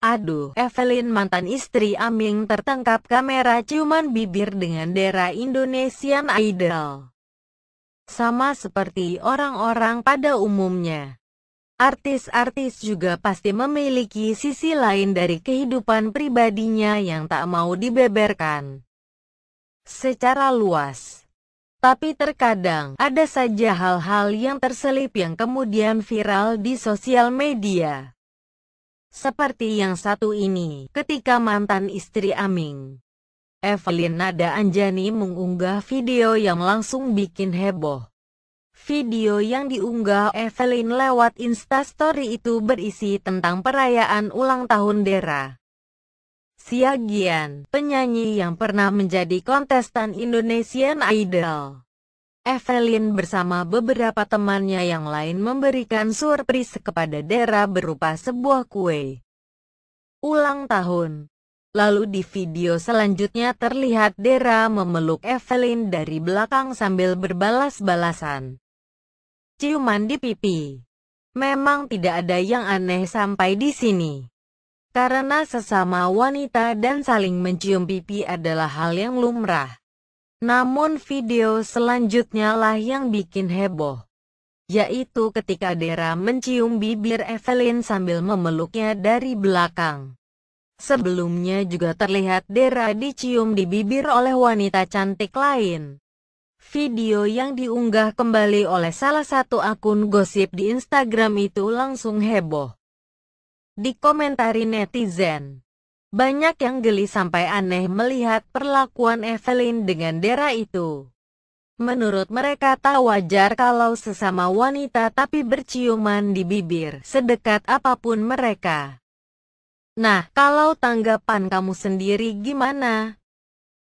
Aduh, Evelyn mantan istri Aming tertangkap kamera ciuman bibir dengan dera Indonesian Idol. Sama seperti orang-orang pada umumnya. Artis-artis juga pasti memiliki sisi lain dari kehidupan pribadinya yang tak mau dibeberkan secara luas. Tapi terkadang, ada saja hal-hal yang terselip yang kemudian viral di sosial media. Seperti yang satu ini, ketika mantan istri Aming, Evelyn Nada Anjani mengunggah video yang langsung bikin heboh. Video yang diunggah Evelyn lewat Instastory itu berisi tentang perayaan ulang tahun Dera. Siagian, penyanyi yang pernah menjadi kontestan Indonesian Idol. Evelyn bersama beberapa temannya yang lain memberikan surprise kepada Dera berupa sebuah kue ulang tahun. Lalu di video selanjutnya terlihat Dera memeluk Evelyn dari belakang sambil berbalas-balasan. Ciuman di pipi. Memang tidak ada yang aneh sampai di sini. Karena sesama wanita dan saling mencium pipi adalah hal yang lumrah. Namun video selanjutnya lah yang bikin heboh. Yaitu ketika Dera mencium bibir Evelyn sambil memeluknya dari belakang. Sebelumnya juga terlihat Dera dicium di bibir oleh wanita cantik lain. Video yang diunggah kembali oleh salah satu akun gosip di Instagram itu langsung heboh. Dikomentari netizen. Banyak yang geli sampai aneh melihat perlakuan Evelyn dengan Dera itu. Menurut mereka tak wajar kalau sesama wanita tapi berciuman di bibir sedekat apapun mereka. Nah, kalau tanggapan kamu sendiri gimana?